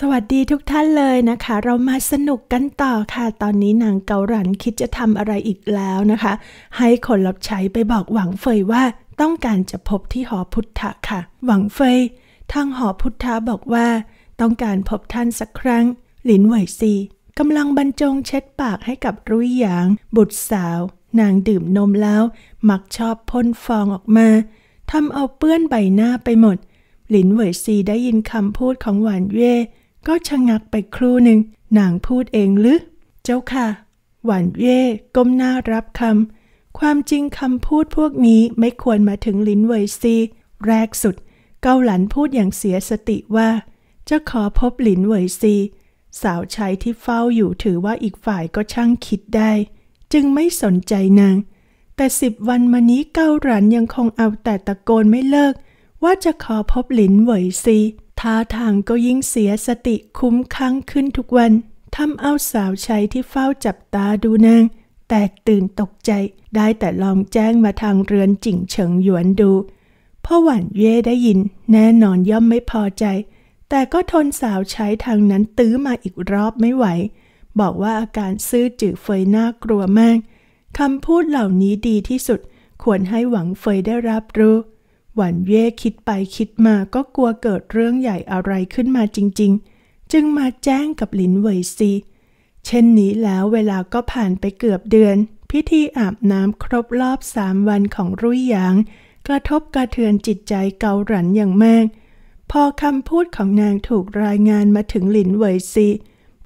สวัสดีทุกท่านเลยนะคะ เรามาสนุกกันต่อค่ะ ตอนนี้นางเกาหลันคิดจะทำอะไรอีกแล้วนะคะ ให้คนรับใช้ไปบอกหวังเฟยว่าต้องการจะพบที่หอพุทธะค่ะ หวังเฟยทางหอพุทธะบอกว่า ต้องการพบท่านสักครั้ง หลินเหวยซีกำลังบรรจงเช็ดปากให้กับรุ่ยหยาง บุตรสาว นางดื่มนมแล้ว มักชอบพ่นฟองออกมาทำเอาเปื้อนใบหน้าไปหมดหลินเหวยซีได้ยินคำพูดของหวานเย่ก็ชะงักไปครู่หนึ่งนางพูดเองหรือ เจ้าค่ะหวานเย่ก้มหน้ารับคำความจริงคำพูดพวกนี้ไม่ควรมาถึงลิ้นเวยซี แรกสุด เกาหลันพูดอย่างเสียสติว่า จะขอพบหลินเวยซี สาวใช้ที่เฝ้าอยู่ถือว่าอีกฝ่ายก็ช่างคิดได้ จึงไม่สนใจนาง แต่สิบวันมานี้เกาหลันยังคงเอาแต่ตะโกนไม่เลิก ว่าจะขอพบหลินเวยซีท่าทางก็ยิ่งเสียสติคุ้มค้างขึ้นทุกวันทำเอาสาวใช้ที่เฝ้าจับตาดูนางแตกตื่นตกใจได้แต่ลองแจ้งมาทางเรือนจิ่งเฉิงหยวนดู พ่อหวันเย่ได้ยินแน่นอนย่อมไม่พอใจ แต่ก็ทนสาวใช้ทางนั้นตื้อมาอีกรอบไม่ไหว บอกว่าอาการซื่อจื่อเฟยน่ากลัวมากคำพูดเหล่านี้ดีที่สุด ควรให้หวังเฟยได้รับรู้หวันเย่คิดไปคิดมาก็กลัวเกิดเรื่องใหญ่อะไรขึ้นมาจริงๆ จึงมาแจ้งกับหลินเวยซี เช่นนี้แล้วเวลาก็ผ่านไปเกือบเดือน พิธีอาบน้ำครบรอบสามวันของรุ่ยหยางกระทบกระเทือนจิตใจเกาหลันอย่างมาก พอคำพูดของนางถูกรายงานมาถึงหลินเวยซี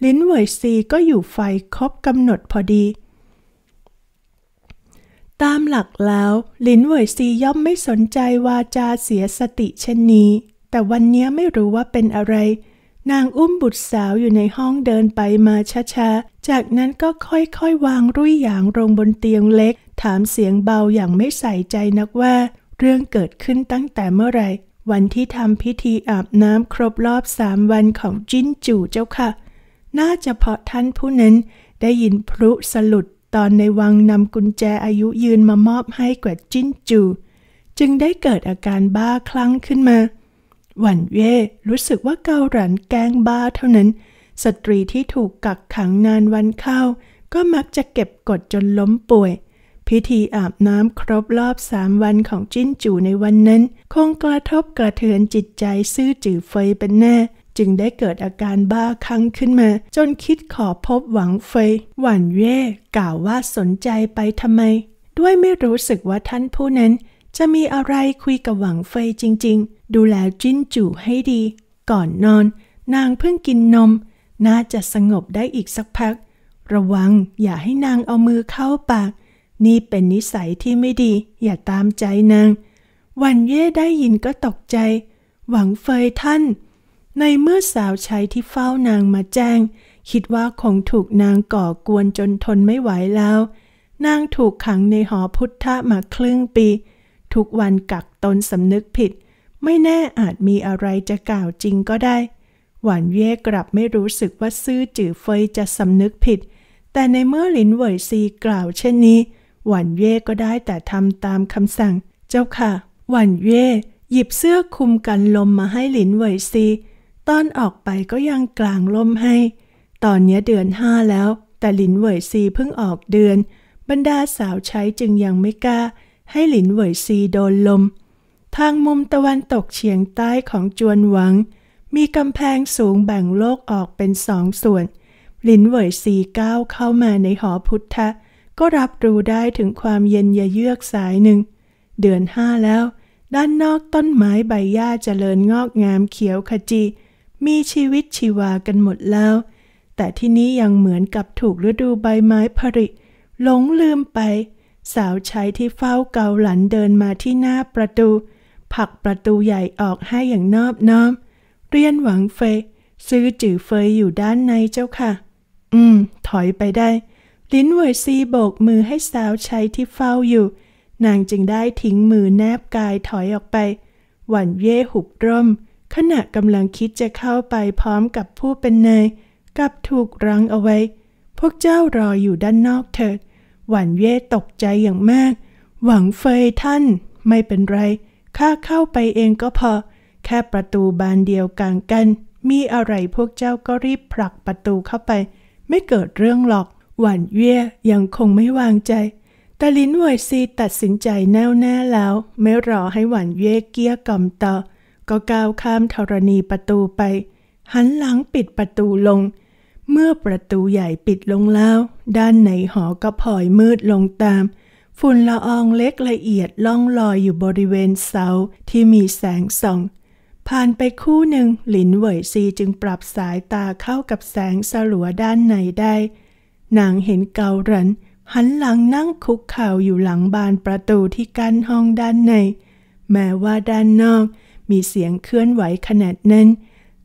หลินเวยซีก็อยู่ไฟครบกำหนดพอดีตามหลักแล้ว หลินเหวยซีย่อมไม่สนใจวาจาเสียสติเช่นนี้ แต่วันนี้ไม่รู้ว่าเป็นอะไร นางอุ้มบุตรสาวอยู่ในห้องเดินไปมาช้าๆ จากนั้นก็ค่อยๆ วางรุ่ยหยางลงบนเตียงเล็ก ถามเสียงเบาอย่างไม่ใส่ใจนักว่า เรื่องเกิดขึ้นตั้งแต่เมื่อไหร่ วันที่ทำพิธีอาบน้ำครบรอบสามวันของจิ้นจู่เจ้าค่ะ น่าจะเพราะท่านผู้นั้นได้ยินพลุสลุดตอนในวังนำกุญแจอายุยืนมามอบให้แกวจิ้นจู จึงได้เกิดอาการบ้าคลั่งขึ้นมา หวันเย่รู้สึกว่าเกาหลันแกงบ้าเท่านั้น สตรีที่ถูกกักขังนานวันเข้า ก็มักจะเก็บกดจนล้มป่วย พิธีอาบน้ำครบรอบสามวันของจิ้นจูในวันนั้น คงกระทบกระเทือนจิตใจซื่อจือเฟยเป็นแน่จึงได้เกิดอาการบ้าคลั่งขึ้นมา จนคิดขอพบหวังเฟยหวันเย่กล่าวว่าสนใจไปทำไม ด้วยไม่รู้สึกว่าท่านผู้นั้นจะมีอะไรคุยกับหวังเฟยจริง ๆ ดูแลจิ้นจู่ให้ดี ก่อนนอน นางเพิ่งกินนม น่าจะสงบได้อีกสักพัก ระวังอย่าให้นางเอามือเข้าปาก นี่เป็นนิสัยที่ไม่ดี อย่าตามใจนางวันเย่ได้ยินก็ตกใจ หวังเฟยท่านในเมื่อสาวใช้ที่เฝ้านางมาแจ้ง คิดว่าคงถูกนางก่อกวนจนทนไม่ไหวแล้ว นางถูกขังในหอพุทธะมาครึ่งปี ทุกวันกักตนสำนึกผิด ไม่แน่อาจมีอะไรจะกล่าวจริงก็ได้ หวานเย่กลับไม่รู้สึกว่าซื่อจื่อเฟยจะสำนึกผิด แต่ในเมื่อหลินเหวยซีกล่าวเช่นนี้ หวานเย่ก็ได้แต่ทำตามคำสั่ง เจ้าค่ะ หวานเย่หยิบเสื้อคลุมกันลมมาให้หลินเหวยซีตอนออกไปก็ยังกลางลมให้ ตอนนี้เดือนห้าแล้ว แต่หลินเหวยซีเพิ่งออกเดือน บรรดาสาวใช้จึงยังไม่กล้า ให้หลินเหวยซีโดนลม ทางมุมตะวันตกเฉียงใต้ของจวนหวัง มีกำแพงสูงแบ่งโลกออกเป็นสองส่วน หลินเหวยซีก้าวเข้ามาในหอพุทธะก็รับรู้ได้ถึงความเย็นยเยือกสายหนึ่ง เดือนห้าแล้ว ด้านนอกต้นไม้ใบหญ้าเจริญงอกงามเขียวขจีมีชีวิตชีวากันหมดแล้ว แต่ที่นี้ยังเหมือนกับถูกฤดูใบไม้ผลิหลงลืมไป สาวใช้ที่เฝ้าเกาหลันเดินมาที่หน้าประตู ผักประตูใหญ่ออกให้อย่างนอบน้อมเรียนหวังเฟยซื้อจื่อเฟยอยู่ด้านในเจ้าค่ะ อืมถอยไปได้ลิ้นเวยซีโบกมือให้สาวใช้ที่เฝ้าอยู่ นางจึงได้ทิ้งมือแนบกายถอยออกไป หวันเย่หุบร่มขณะกำลังคิดจะเข้าไปพร้อมกับผู้เป็นนายกับถูกรั้งเอาไว้ พวกเจ้ารออยู่ด้านนอกเถิดหวันเย่ตกใจอย่างมาก หวังเฟยท่าน ไม่เป็นไร ข้าเข้าไปเองก็พอ แค่ประตูบานเดียวกางกัน มีอะไรพวกเจ้าก็รีบผลักประตูเข้าไป ไม่เกิดเรื่องหรอก หวันเย่ยังคงไม่วางใจ แต่ลินเวยซีตัดสินใจแน่วแน่แล้วไม่รอให้หวันเย่เกี้ยกล่อมต่อก็ก้าวข้ามธรณีประตูไป หันหลังปิดประตูลง เมื่อประตูใหญ่ปิดลงแล้ว ด้านในหอก็พลอยมืดลงตาม ฝุ่นละอองเล็กละเอียดล่องลอยอยู่บริเวณเสาที่มีแสงส่อง ผ่านไปคู่หนึ่ง หลินเหวยซีจึงปรับสายตาเข้ากับแสงสลัวด้านในได้ นางเห็นเกาหลันหันหลังนั่งคุกเข่าอยู่หลังบานประตูที่กั้นห้องด้านใน แม้ว่าด้านนอกมีเสียงเคลื่อนไหวขนาดนั้น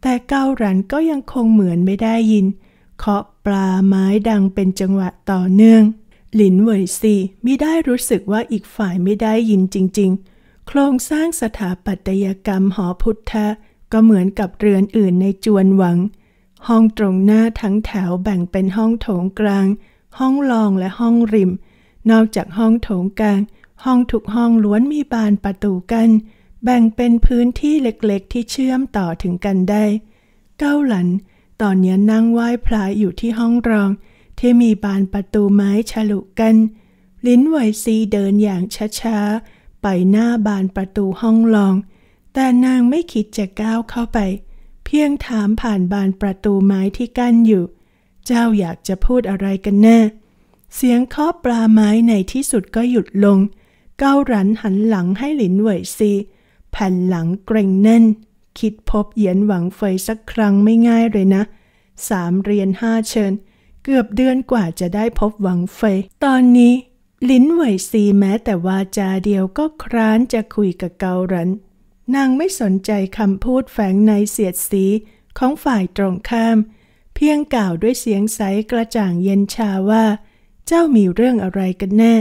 แต่เก้ารันก็ยังคงเหมือนไม่ได้ยินเคาะปลาไม้ดังเป็นจังหวะต่อเนื่อง หลินเว่ยซีมิได้รู้สึกว่าอีกฝ่ายไม่ได้ยินจริง ๆ โครงสร้างสถาปัตยกรรมหอพุทธะก็เหมือนกับเรือนอื่นในจวนหวัง ห้องตรงหน้าทั้งแถวแบ่งเป็นห้องโถงกลาง ห้องรองและห้องริม นอกจากห้องโถงกลาง ห้องทุกห้องล้วนมีบานประตูกัน้นแบ่งเป็นพื้นที่เล็กๆ ที่เชื่อมต่อถึงกันได้ เก้าหลันตอนนี้นั่งไหว้พระอยู่ที่ห้องรอง ที่มีบานประตูไม้ฉลุกัน ลิ้นไวซีเดินอย่างช้าๆ ไปหน้าบานประตูห้องรอง แต่นางไม่คิดจะก้าวเข้าไป เพียงถามผ่านบานประตูไม้ที่กั้นอยู่ เจ้าอยากจะพูดอะไรกันแน่ เสียงเคาะปลาไม้ในที่สุดก็หยุดลง เก้าหลันหันหลังให้ลินเหวยซีแผ่นหลังเกรงแน่น คิดพบเหยียนหวังเฟยสักครั้งไม่ง่ายเลยนะ สามเรียนห้าเชิญ เกือบเดือนกว่าจะได้พบหวังเฟยตอนนี้ ลิ้นไหวซีแม้แต่วาจาเดียวก็คร้านจะคุยกับเกาลันนางไม่สนใจคำพูดแฝงในเสียดสีของฝ่ายตรงข้าม เพียงกล่าวด้วยเสียงใสกระจ่างเย็นชาว่า เจ้ามีเรื่องอะไรกันแน่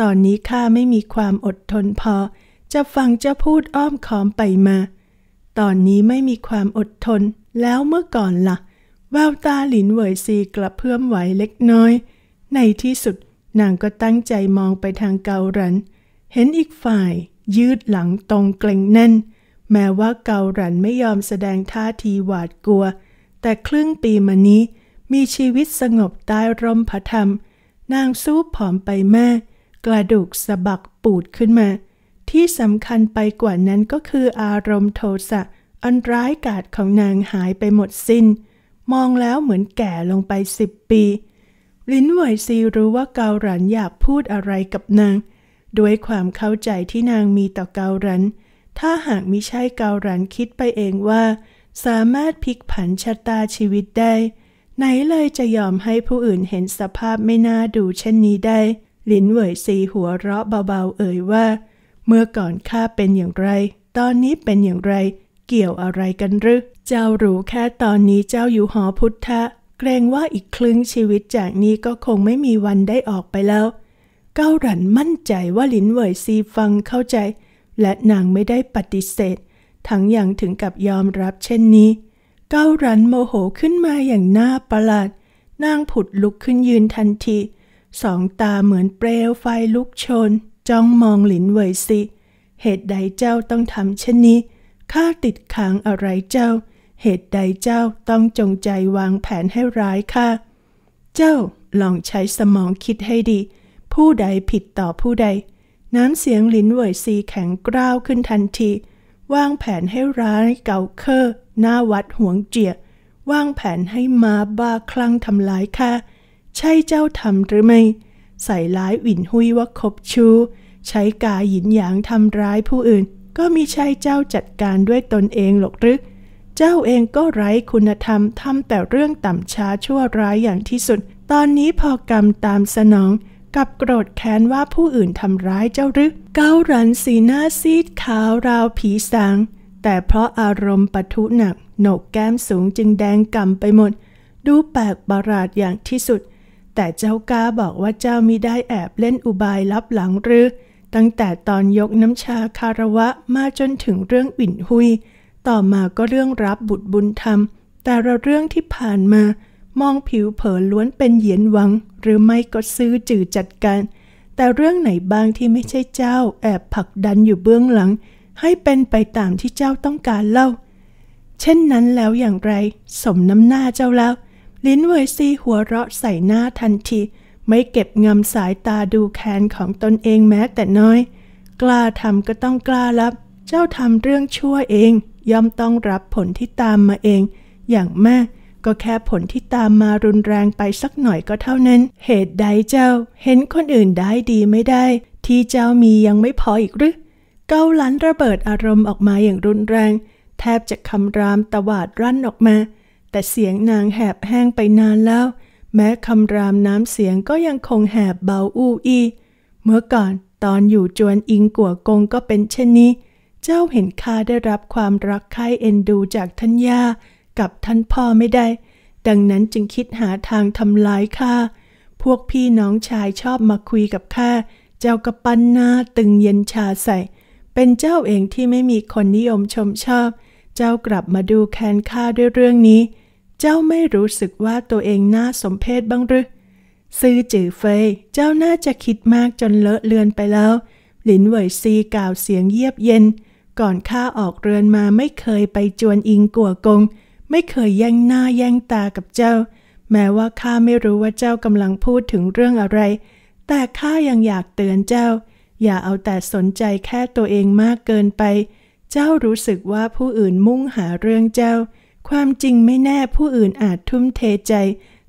ตอนนี้ข้าไม่มีความอดทนพอจะฟังจะพูดอ้อมค้อมไปมา ตอนนี้ไม่มีความอดทน แล้วเมื่อก่อนละ่ะแววตาหลินเหวยซีกระเพื่อมไหวเล็กน้อย ในที่สุดนางก็ตั้งใจมองไปทางเกาหลัน เห็นอีกฝ่ายยืดหลังตรงเกร็งแน่น แม้ว่าเกาหลันไม่ยอมแสดงท่าทีหวาดกลัว แต่ครึ่งปีมานี้มีชีวิตสงบใต้ร่มพระธรรม นางซูบผอมไปแม่กระดูกสะบักปูดขึ้นมาที่สำคัญไปกว่านั้นก็คืออารมณ์โทสะอันร้ายกาจของนางหายไปหมดสิน้น มองแล้วเหมือนแก่ลงไปสิบปี ลินเหวยซีรู้ว่าเกาหลันอยากพูดอะไรกับนาง ด้วยความเข้าใจที่นางมีต่อเกาหลัน ถ้าหากมิใช่เกาหลันคิดไปเองว่า สามารถพลิกผันชะตาชีวิตได้ ไหนเลยจะยอมให้ผู้อื่นเห็นสภาพไม่น่าดูเช่นนี้ได้ ลินเหวยซีหัวเราะเบาๆ เอ่ยว่าเมื่อก่อนข้าเป็นอย่างไร ตอนนี้เป็นอย่างไร เกี่ยวอะไรกันหรือเจ้ารู้แค่ตอนนี้เจ้าอยู่หอพุทธะ เกรงว่าอีกครึ่งชีวิตจากนี้ก็คงไม่มีวันได้ออกไปแล้ว เก้าหลันมั่นใจว่าลินเวยซีฟังเข้าใจ และนางไม่ได้ปฏิเสธ ทั้งอย่างถึงกับยอมรับเช่นนี้ เก้าหลันโมโหขึ้นมาอย่างน่าประหลาด นางผุดลุกขึ้นยืนทันทีสองตาเหมือนเปลวไฟลุกชนจ้องมองหลินเวยซิเหตุใดเจ้าต้องทำเช่นนี้ ข้าติดขังอะไรเจ้า เหตุใดเจ้าต้องจงใจวางแผนให้ร้ายข้าเจ้าลองใช้สมองคิดให้ดี ผู้ใดผิดต่อผู้ใด น้ำเสียงหลินเวยซีแข็งกร้าวขึ้นทันที วางแผนให้ร้ายเกาเคอร์หน้าวัดหวงเจียวางแผนให้มาบ้าคลั่งทำร้ายข้าใช่เจ้าทำหรือไม่ ใส่ร้ายหวินหุยว่าคบชู้ใช้กายหยินหยางทำร้ายผู้อื่น ก็มีใช่เจ้าจัดการด้วยตนเองหรอกหรือเจ้าเองก็ไร้คุณธรรมทำแต่เรื่องต่ำช้าชั่วร้ายอย่างที่สุด ตอนนี้พอกรรมตามสนองกับโกรธแค้นว่าผู้อื่นทำร้ายเจ้าหรือเก้ารันสีหน้าซีดขาวราวผีสาง แต่เพราะอารมณ์ปะทุหนักโหนกแก้มสูงจึงแดงกำไปหมด ดูแปลกประหลาดอย่างที่สุด แต่เจ้ากาบอกว่าเจ้ามิได้แอบเล่นอุบายลับหลังหรือตั้งแต่ตอนยกน้ำชาคาระวะมาจนถึงเรื่องอิ่นหุยต่อมาก็เรื่องรับบุตรบุญธรรม แต่ละเรื่องที่ผ่านมามองผิวเผินล้วนเป็นเหยียนวัง หรือไม่ก็ซื้อจือจัดการ แต่เรื่องไหนบางที่ไม่ใช่เจ้าแอบผลักดันอยู่เบื้องหลังให้เป็นไปตามที่เจ้าต้องการเล่า เช่นนั้นแล้วอย่างไร สมน้ำหน้าเจ้าแล้ว ลิ้นเวยซีหัวเราะใส่หน้าทันทีไม่เก็บงำสายตาดูแคนของตนเองแม้แต่น้อย กล้าทำก็ต้องกล้ารับ เจ้าทำเรื่องชั่วเอง ย่อมต้องรับผลที่ตามมาเอง อย่างแม่ก็แค่ผลที่ตามมารุนแรงไปสักหน่อยก็เท่านั้น เหตุใดเจ้า เห็นคนอื่นได้ดีไม่ได้ ที่เจ้ามียังไม่พออีกหรือ เกาหลันระเบิดอารมณ์ออกมาอย่างรุนแรง แทบจะคำรามตวาดรั่นออกมา แต่เสียงนางแหบแห้งไปนานแล้วแม้คำรามน้ำเสียงก็ยังคงแหบเบาอูอี เมื่อก่อนตอนอยู่จวนอิงกัวกงก็เป็นเช่นนี้ เจ้าเห็นข้าได้รับความรักใคร่เอ็นดูจากท่านย่ากับท่านพ่อไม่ได้ ดังนั้นจึงคิดหาทางทำลายข้า พวกพี่น้องชายชอบมาคุยกับข้าเจ้ากระปั้นหน้าตึงเย็นชาใส่ เป็นเจ้าเองที่ไม่มีคนนิยมชมชอบ เจ้ากลับมาดูแคนข้าด้วยเรื่องนี้เจ้าไม่รู้สึกว่าตัวเองน่าสมเพชบ้างหรือซื่อจือเฟย เจ้าน่าจะคิดมากจนเลอะเลือนไปแล้ว หลินเหวยซีกล่าวเสียงเยียบเย็น ก่อนข้าออกเรือนมาไม่เคยไปจวนอิงกัวกง ไม่เคยแย่งหน้าแย่งตากับเจ้า แม้ว่าข้าไม่รู้ว่าเจ้ากำลังพูดถึงเรื่องอะไร แต่ข้ายังอยากเตือนเจ้า อย่าเอาแต่สนใจแค่ตัวเองมากเกินไป เจ้ารู้สึกว่าผู้อื่นมุ่งหาเรื่องเจ้าความจริงไม่แน่ผู้อื่นอาจทุ่มเทใจ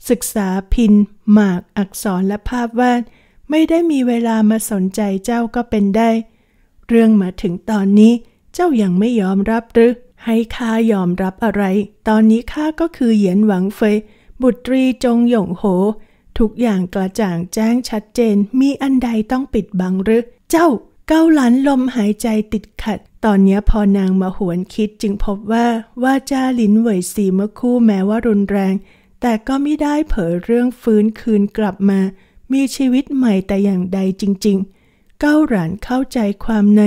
ศึกษาพิน หมากอักษรและภาพวาดไม่ได้มีเวลามาสนใจเจ้าก็เป็นได้ เรื่องมาถึงตอนนี้เจ้ายัางไม่ยอมรับหรือให้ข้ายอมรับอะไร ตอนนี้ข้าก็คือเหยียนหวังเฟย บุตรีจงหยงโห ทุกอย่างกระจ่างแจ้งชัดเจนมีอันใดต้องปิดบังหรือเจ้าเก้าลันลมหายใจติดขัด ตอนนี้พอนางมาหวนคิดจึงพบว่าว่าจ้าลินเหวยสีเมื่อคู่แม้ว่ารุนแรง แต่ก็ไม่ได้เผยเรื่องฟื้นคืนกลับมา มีชีวิตใหม่แต่อย่างใดจริงๆ เก้าหลานเข้าใจความใน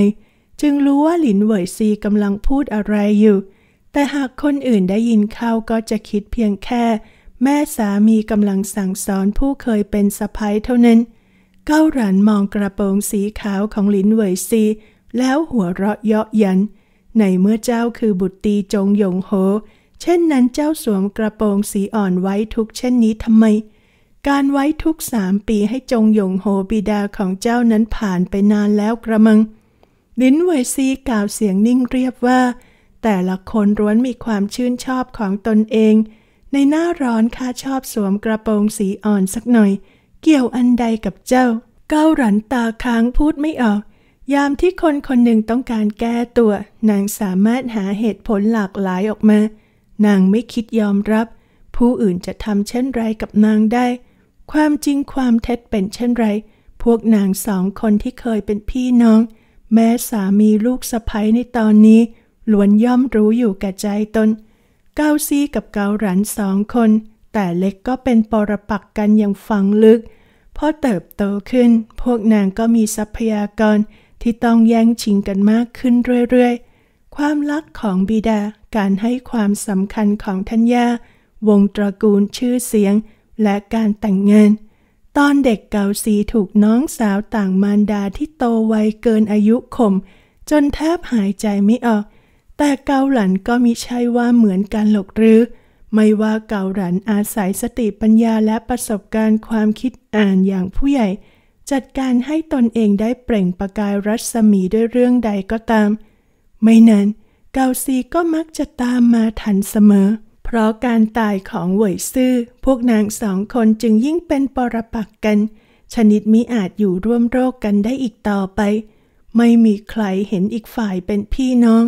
จึงรู้ว่าหลินเหวยซีกำลังพูดอะไรอยู่ แต่หากคนอื่นได้ยินเข้าก็จะคิดเพียงแค่ แม่สามีกำลังสั่งสอนผู้เคยเป็นสะพ้ยเท่านั้นก้าหลันมองกระโปรงสีขาวของหลินเวยซี แล้วหัวเราะเยาะยัน ในเมื่อเจ้าคือบุตรตีจงหยงโฮเช่นนั้นเจ้าสวมกระโปรงสีอ่อนไว้ทุกเช่นนี้ทำไม การไว้ทุกสามปีให้จงหยงโฮบิดาของเจ้านั้นผ่านไปนานแล้วกระมัง ลินเวยซีกล่าวเสียงนิ่งเรียบว่า แต่ละคนร้วนมีความชื่นชอบของตนเอง ในหน้าร้อนข้าชอบสวมกระโปรงสีอ่อนสักหน่อยเกี่ยวอันใดกับเจ้า เก้าหลันตาค้างพูดไม่ออก ยามที่คนคนหนึ่งต้องการแก้ตัว นางสามารถหาเหตุผลหลากหลายออกมา นางไม่คิดยอมรับ ผู้อื่นจะทำเช่นไรกับนางได้ ความจริงความเท็จเป็นเช่นไร พวกนางสองคนที่เคยเป็นพี่น้อง แม้สามีลูกสะใภ้ในตอนนี้ล้วนย่อมรู้อยู่แก่ใจตน เก้าซีกับเกาหลันสองคนแต่เล็กก็เป็นปรปักกันอย่างฝังลึก พอเติบโตขึ้นพวกนางก็มีทรัพยากรที่ต้องแย่งชิงกันมากขึ้นเรื่อยๆ ความรักของบิดาการให้ความสำคัญของทัญญาวงตระกูลชื่อเสียงและการแต่งงาน ตอนเด็กเกาซีถูกน้องสาวต่างมารดาที่โตไวเกินอายุขมจนแทบหายใจไม่ออก แต่เกาหลันก็มิใช่ว่าเหมือนกันหลอกหรือไม่ว่าเก่าหลันอาศัยสติปัญญาและประสบการณ์ความคิดอ่านอย่างผู้ใหญ่ จัดการให้ตนเองได้เปล่งประกายรัศมีด้วยเรื่องใดก็ตาม ไม่นั้น เกาซีก็มักจะตามมาทันเสมอ เพราะการตายของเหวยซื่อ พวกนางสองคนจึงยิ่งเป็นปรปักกัน ชนิดมิอาจอยู่ร่วมโรคกันได้อีกต่อไป ไม่มีใครเห็นอีกฝ่ายเป็นพี่น้อง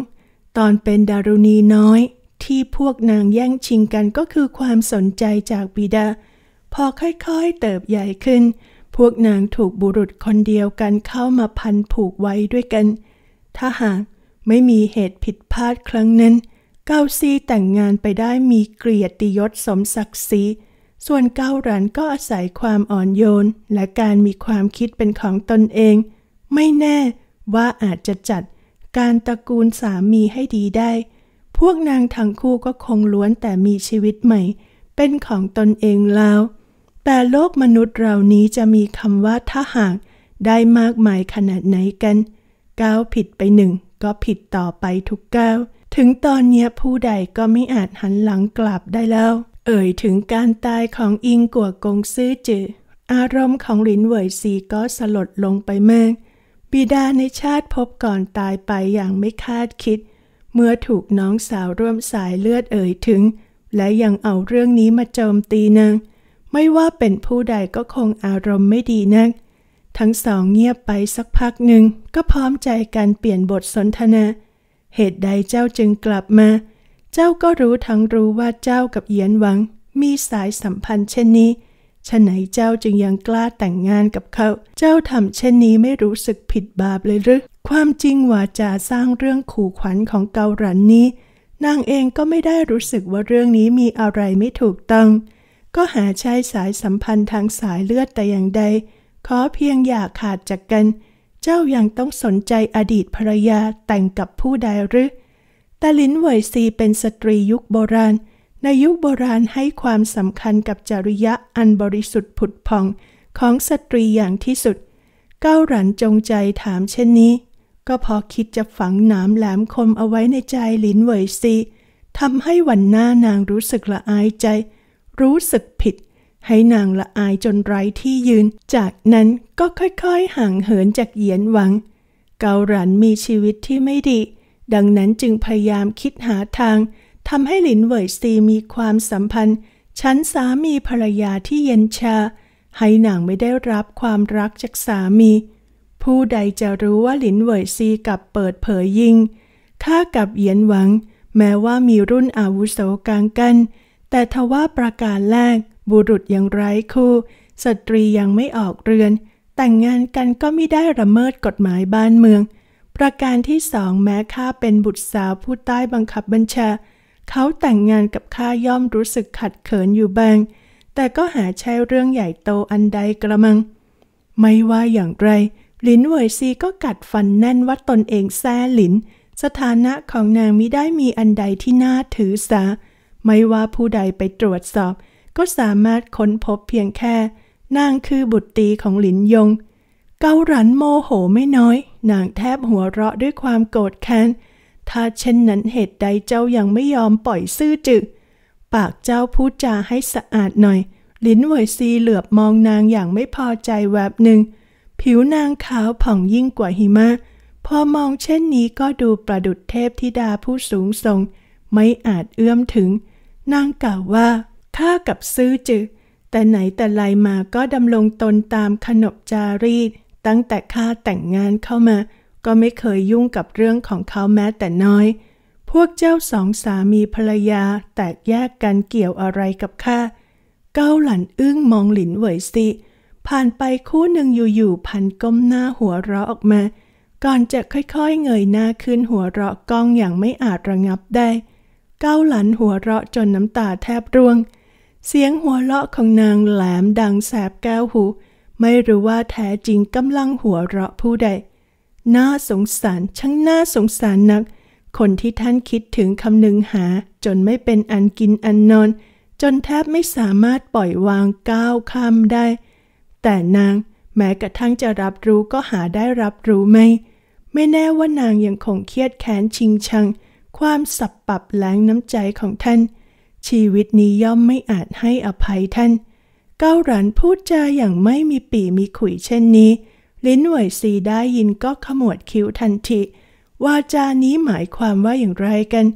ตอนเป็นดารุณีน้อยที่พวกนางแย่งชิงกันก็คือความสนใจจากบิดา พอค่อยๆเติบใหญ่ขึ้น พวกนางถูกบุรุษคนเดียวกันเข้ามาพันผูกไว้ด้วยกัน ถ้าหากไม่มีเหตุผิดพลาดครั้งนั้น เกาซีแต่งงานไปได้มีเกียรติยศสมศักดิ์ศรีส่วนเก้ารันก็อาศัยความอ่อนโยนและการมีความคิดเป็นของตนเอง ไม่แน่ว่าอาจจะจัดการตระกูลสามีให้ดีได้พวกนางทั้งคู่ก็คงล้วนแต่มีชีวิตใหม่ เป็นของตนเองแล้ว แต่โลกมนุษย์เรานี้จะมีคำว่าถ้าหากได้มากมายขนาดไหนกันก้าวผิดไปหนึ่งก็ผิดต่อไปทุกก้าวถึงตอนนี้ผู้ใดก็ไม่อาจหันหลังกลับได้แล้ว เอ่ยถึงการตายของอิงกัวกงซื่อจืออารมณ์ของหลินเหวยซีก็สลดลงไปมาก บิดาในชาติพบก่อนตายไปอย่างไม่คาดคิดเมื่อถูกน้องสาวร่วมสายเลือดเอ่ยถึง และยังเอาเรื่องนี้มาโจมตีนาง ไม่ว่าเป็นผู้ใดก็คงอารมณ์ไม่ดีนักทั้งสองเงียบไปสักพักหนึ่งก็พร้อมใจกันเปลี่ยนบทสนทนา เหตุใดเจ้าจึงกลับมา เจ้าก็รู้ทั้งรู้ว่าเจ้ากับเยียนหวัง มีสายสัมพันธ์เช่นนี้ ฉะไหนเจ้าจึงยังกล้าแต่งงานกับเขา เจ้าทำเช่นนี้ไม่รู้สึกผิดบาปเลยหรือความจริงวาจาสร้างเรื่องขู่ขวัญของเกาหลันนี้ นางเองก็ไม่ได้รู้สึกว่าเรื่องนี้มีอะไรไม่ถูกต้อง ก็หาใช้สายสัมพันธ์ทางสายเลือดแต่อย่างใด ขอเพียงอย่าขาดจากกัน เจ้ายังต้องสนใจอดีตภรรยาแต่งกับผู้ใดหรือตาลินเวยซีเป็นสตรียุคโบราณ ในยุคโบราณให้ความสำคัญกับจริยะอันบริสุทธิ์ผุดพองของสตรีอย่างที่สุด เก้าหลันจงใจถามเช่นนี้ก็พอคิดจะฝังหนามแหลมคมเอาไว้ในใจหลินเหวยซีทำให้วันหน้านางรู้สึกละอายใจ รู้สึกผิด ให้นางละอายจนไร้ที่ยืน จากนั้นก็ค่อยๆห่างเหินจากเหยียนหวัง เกาหลันมีชีวิตที่ไม่ดี ดังนั้นจึงพยายามคิดหาทางทำให้หลินเหวยซีมีความสัมพันธ์ชั้นสามีภรรยาที่เย็นชาให้นางไม่ได้รับความรักจากสามีผู้ใดจะรู้ว่าหลินเหวยซีกับเปิดเผยยิงข้ากับเหยียนหวัง แม้ว่ามีรุ่นอาวุโสกลางกัน แต่ทว่าประการแรก บุรุษยังไร้คู่ สตรียังไม่ออกเรือน แต่งงานกันก็ไม่ได้ระเมิดกฎหมายบ้านเมือง ประการที่สองแม้ข้าเป็นบุตรสาวผู้ใต้บังคับบัญชา เขาแต่งงานกับข้าย่อมรู้สึกขัดเขินอยู่บ้างแต่ก็หาใช่เรื่องใหญ่โตอันใดกระมัง ไม่ว่าอย่างไรหลินเหวยซีก็กัดฟันแน่นว่าตนเองแซ่หลิน สถานะของนางมิได้มีอันใดที่น่าถือสา ไม่ว่าผู้ใดไปตรวจสอบก็สามารถค้นพบเพียงแค่ นางคือบุตรตีของหลินยง เกาหลันโมโหไม่น้อยนางแทบหัวเราะด้วยความโกรธแค้น ถ้าเช่นนั้นเหตุใดเจ้ายังไม่ยอมปล่อยซื่อจึ ปากเจ้าพูดจาให้สะอาดหน่อยลิ้นเหวยซีเหลือบมองนางอย่างไม่พอใจแวบหนึ่งผิวนางขาวผ่องยิ่งกว่าหิมะ พอมองเช่นนี้ก็ดูประดุดเทพธิดาผู้สูงทรง ไม่อาจเอื้อมถึง นางกล่าวว่าข้ากับซื้อจือ แต่ไหนแต่ไรมาก็ดำรงตนตามขนบจารีต ตั้งแต่ข้าแต่งงานเข้ามา ก็ไม่เคยยุ่งกับเรื่องของเขาแม้แต่น้อย พวกเจ้าสองสามีภรรยาแตกแยกกันเกี่ยวอะไรกับข้า เก้าหลันอึ้งมองหลินเหวยซีผ่านไปคู่หนึ่งอยู่ๆพันก้มหน้าหัวเราะออกมา ก่อนจะค่อยๆเงยหน้าขึ้นหัวเราะก้องอย่างไม่อาจระงับได้เก้าหลันหัวเราะจนน้ำตาแทบร่วง เสียงหัวเราะของนางแหลมดังแสบแก้วหู ไม่รู้ว่าแท้จริงกำลังหัวเราะผู้ใด น่าสงสารช่างน่าสงสารนัก คนที่ท่านคิดถึงคำหนึ่งหา จนไม่เป็นอันกินอันนอน จนแทบไม่สามารถปล่อยวางก้าวข้ามได้แต่นางแม้กระทั่งจะรับรู้ก็หาได้รับรู้ไม่ ไม่แน่ว่านางยังคงเครียดแค้นชิงชัง ความสับปับแหลงน้ำใจของท่าน ชีวิตนี้ย่อมไม่อาจให้อภัยท่าน เก้าหลันพูดจาอย่างไม่มีปีมีขุยเช่นนี้ ลิ้นหวซีได้ยินก็ขมวดคิ้วทันทีวาจานี้หมายความว่าอย่างไรกัน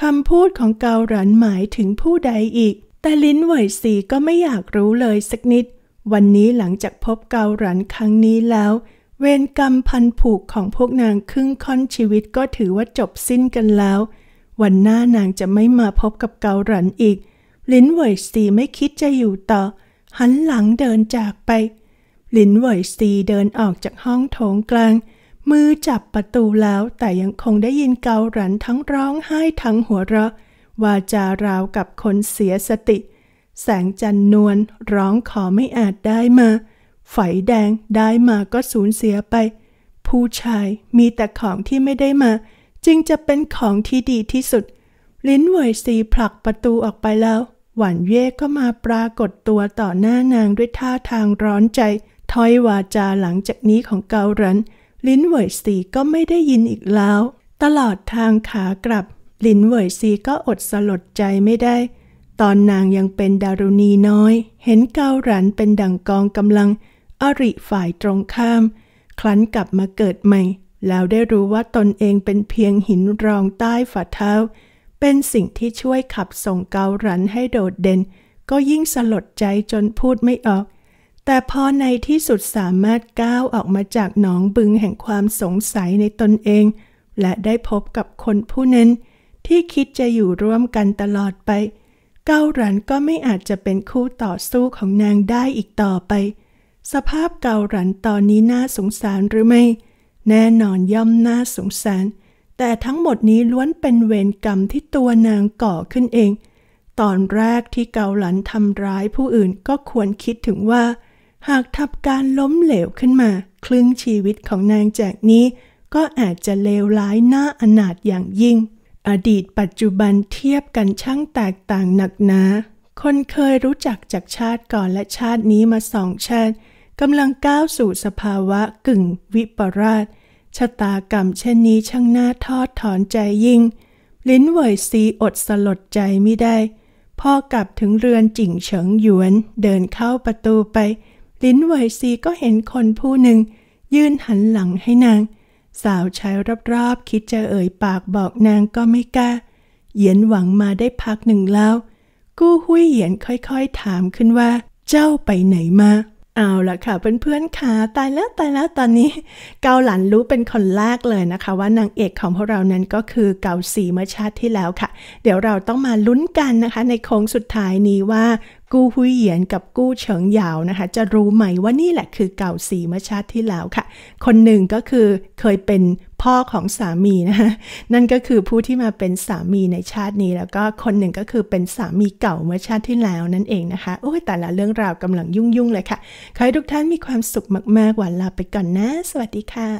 คำพูดของเกาหลันหมายถึงผู้ใดอีก แต่ลิ้นหวซีก็ไม่อยากรู้เลยสักนิดวันนี้หลังจากพบเกาหลันครั้งนี้แล้ว เวรกรรมพันผูกของพวกนางครึ่งค่อนชีวิตก็ถือว่าจบสิ้นกันแล้ว วันหน้านางจะไม่มาพบกับเกาหลันอีกลินเวยซีไม่คิดจะอยู่ต่อ หันหลังเดินจากไปลินเวยซีเดินออกจากห้องโถงกลาง มือจับประตูแล้วแต่ยังคงได้ยินเกาหลันทั้งร้องไห้ทั้งหัวเราะ วาจาราวกับคนเสียสติเแสงจันนวลร้องขอไม่อาจได้มาไยแดงได้มาก็สูญเสียไป ผู้ชายมีแต่ของที่ไม่ได้มาจึงจะเป็นของที่ดีที่สุด ลิ้นเวยซีผลักประตูออกไปแล้ว หวานเย่ก็มาปรากฏตัวต่อหน้านางด้วยท่าทางร้อนใจ ถ้อยวาจาหลังจากนี้ของเกาหลันลิ้นเวยซีก็ไม่ได้ยินอีกแล้ว ตลอดทางขากลับลิ้นเวยซีก็อดสลดใจไม่ได้ตอนนางยังเป็นดารุณีน้อย เห็นเกาหลันเป็นดั่งกองกำลัง อริฝ่ายตรงข้าม คลั้นกลับมาเกิดใหม่ แล้วได้รู้ว่าตนเองเป็นเพียงหินรองใต้ฝ่าเท้า เป็นสิ่งที่ช่วยขับส่งเกาหลันให้โดดเด่น ก็ยิ่งสลดใจจนพูดไม่ออก แต่พอในที่สุดสามารถก้าวออกมาจากหนองบึงแห่งความสงสัยในตนเอง และได้พบกับคนผู้นั้น ที่คิดจะอยู่ร่วมกันตลอดไปเการันก็ไม่อาจจะเป็นคู่ต่อสู้ของนางได้อีกต่อไป สภาพเการันตอนนี้น่าสงสารหรือไม่ แน่นอนย่อมน่าสงสาร แต่ทั้งหมดนี้ล้วนเป็นเวรกรรมที่ตัวนางก่อขึ้นเอง ตอนแรกที่เกาหลันทำร้ายผู้อื่นก็ควรคิดถึงว่า หากทับการล้มเหลวขึ้นมา ครึ่งชีวิตของนางจากนี้ ก็อาจจะเลวร้ายน่าอนาถอย่างยิ่งอดีตปัจจุบันเทียบกันช่างแตกต่างหนักหนา คนเคยรู้จักจากชาติก่อนและชาตินี้มาสองชาติกำลังก้าวสู่สภาวะกึ่งวิปราชชะตากรรมเช่นนี้ช่างน่าทอดถอนใจยิ่ง ลิ้นเวยซีอดสลดใจไม่ได้พ่อกลับถึงเรือนจิ่งเฉิงหยวน เดินเข้าประตูไป ลิ้นเวยซีก็เห็นคนผู้หนึ่ง ยื่นหันหลังให้นางสาวใช้รอบๆคิดจะเอ่ยปากบอกนางก็ไม่กล้า เหยียนหวังมาได้พักหนึ่งแล้ว กู้หุยเหยียนค่อยๆ ถามขึ้นว่า เจ้าไปไหนมา เอาละค่ะเพื่อนๆค่ะตายแล้วตายแล้วตอนนี้ เกาหลันรู้เป็นคนแรกเลยนะคะว่านางเอกของพวกเรานั้นก็คือเกาสีเมื่อชาติที่แล้วค่ะ เดี๋ยวเราต้องมาลุ้นกันนะคะในโค้งสุดท้ายนี้ว่ากู้หุยเหยียนกับกู้เฉิงหยาวนะคะ จะรู้ไหมว่านี่แหละคือเก่าสีเมื่อชาติที่แล้วค่ะ คนหนึ่งก็คือเคยเป็นพ่อของสามีนะคะนั่นก็คือผู้ที่มาเป็นสามีในชาตินี้แล้วก็คนหนึ่งก็คือเป็นสามีเก่าเมื่อชาติที่แล้วนั่นเองนะคะโอ้ยแต่ละเรื่องราวกำลังยุ่งๆเลยค่ะขอให้ทุกท่านมีความสุขมากๆวันลาไปก่อนนะสวัสดีค่ะ